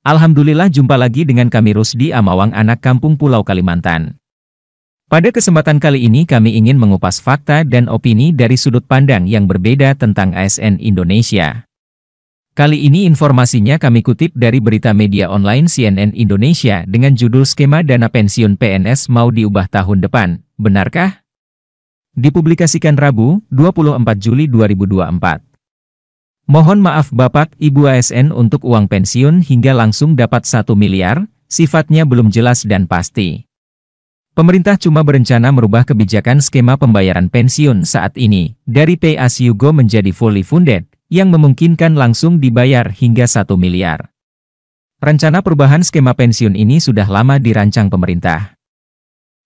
Alhamdulillah jumpa lagi dengan kami Rusdi Amawang anak kampung Pulau Kalimantan. Pada kesempatan kali ini kami ingin mengupas fakta dan opini dari sudut pandang yang berbeda tentang ASN Indonesia. Kali ini informasinya kami kutip dari berita media online CNN Indonesia dengan judul Skema Dana Pensiun PNS Mau Diubah Tahun Depan, Benarkah? Dipublikasikan Rabu, 24 Juli 2024. Mohon maaf Bapak, Ibu ASN untuk uang pensiun hingga langsung dapat 1 miliar, sifatnya belum jelas dan pasti. Pemerintah cuma berencana merubah kebijakan skema pembayaran pensiun saat ini, dari pay as you go menjadi fully funded, yang memungkinkan langsung dibayar hingga 1 miliar. Rencana perubahan skema pensiun ini sudah lama dirancang pemerintah.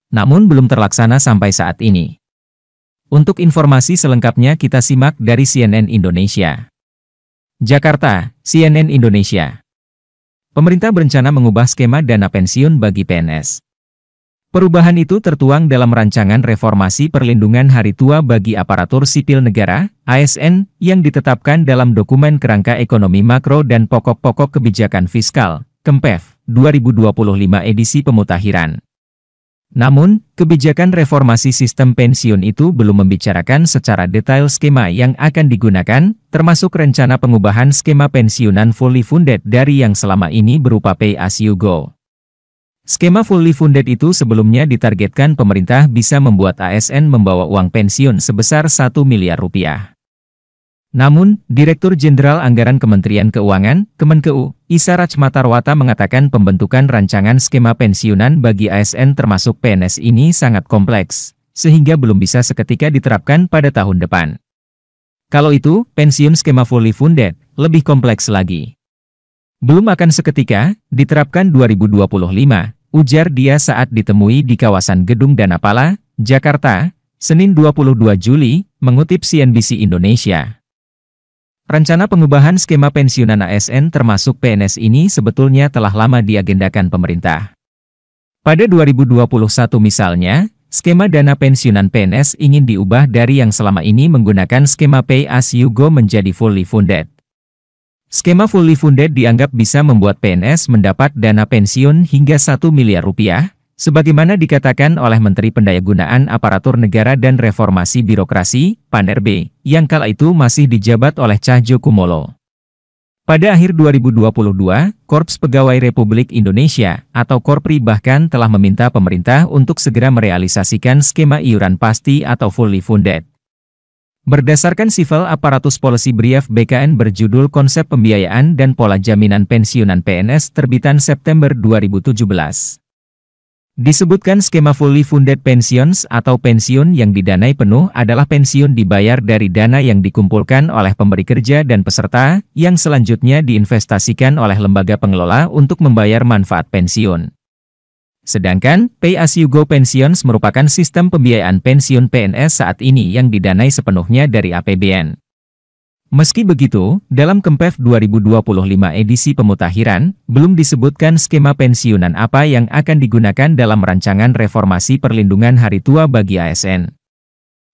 Namun belum terlaksana sampai saat ini. Untuk informasi selengkapnya kita simak dari CNN Indonesia. Jakarta, CNN Indonesia. Pemerintah berencana mengubah skema dana pensiun bagi PNS. Perubahan itu tertuang dalam rancangan reformasi perlindungan hari tua bagi aparatur sipil negara (ASN) yang ditetapkan dalam dokumen kerangka ekonomi makro dan pokok-pokok kebijakan fiskal (KEMPEF) 2025 edisi pemutahiran. Namun, kebijakan reformasi sistem pensiun itu belum membicarakan secara detail skema yang akan digunakan, termasuk rencana pengubahan skema pensiunan fully funded dari yang selama ini berupa pay as you go. Skema fully funded itu sebelumnya ditargetkan pemerintah bisa membuat ASN membawa uang pensiun sebesar 1 miliar rupiah. Namun, Direktur Jenderal Anggaran Kementerian Keuangan, Kemenkeu, Isa Rajmatarwata mengatakan pembentukan rancangan skema pensiunan bagi ASN termasuk PNS ini sangat kompleks, sehingga belum bisa seketika diterapkan pada tahun depan. Kalau itu, pensiun skema fully funded, lebih kompleks lagi. Belum akan seketika, diterapkan 2025, ujar dia saat ditemui di kawasan Gedung Danapala, Jakarta, Senin 22 Juli, mengutip CNBC Indonesia. Rencana pengubahan skema pensiunan ASN termasuk PNS ini sebetulnya telah lama diagendakan pemerintah. Pada 2021 misalnya, skema dana pensiunan PNS ingin diubah dari yang selama ini menggunakan skema pay as you go menjadi fully funded. Skema fully funded dianggap bisa membuat PNS mendapat dana pensiun hingga 1 miliar rupiah, Sebagaimana dikatakan oleh Menteri Pendayagunaan Aparatur Negara dan Reformasi Birokrasi, Pan RB, yang kala itu masih dijabat oleh Cahjo Kumolo. Pada akhir 2022, Korps Pegawai Republik Indonesia atau Korpri bahkan telah meminta pemerintah untuk segera merealisasikan skema iuran pasti atau fully funded. Berdasarkan Civil Aparatus Polisi Brief BKN berjudul Konsep Pembiayaan dan Pola Jaminan Pensiunan PNS terbitan September 2017. Disebutkan skema fully funded pensions atau pensiun yang didanai penuh adalah pensiun dibayar dari dana yang dikumpulkan oleh pemberi kerja dan peserta, yang selanjutnya diinvestasikan oleh lembaga pengelola untuk membayar manfaat pensiun. Sedangkan, Pay As You Go Pensions merupakan sistem pembiayaan pensiun PNS saat ini yang didanai sepenuhnya dari APBN. Meski begitu, dalam Kempef 2025 edisi pemutahiran belum disebutkan skema pensiunan apa yang akan digunakan dalam rancangan reformasi perlindungan hari tua bagi ASN.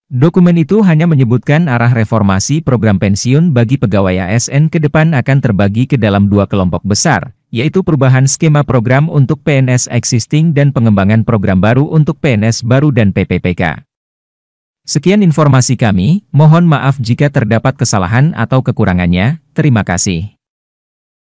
Dokumen itu hanya menyebutkan arah reformasi program pensiun bagi pegawai ASN ke depan akan terbagi ke dalam dua kelompok besar, yaitu perubahan skema program untuk PNS existing dan pengembangan program baru untuk PNS baru dan PPPK. Sekian informasi kami, mohon maaf jika terdapat kesalahan atau kekurangannya, terima kasih.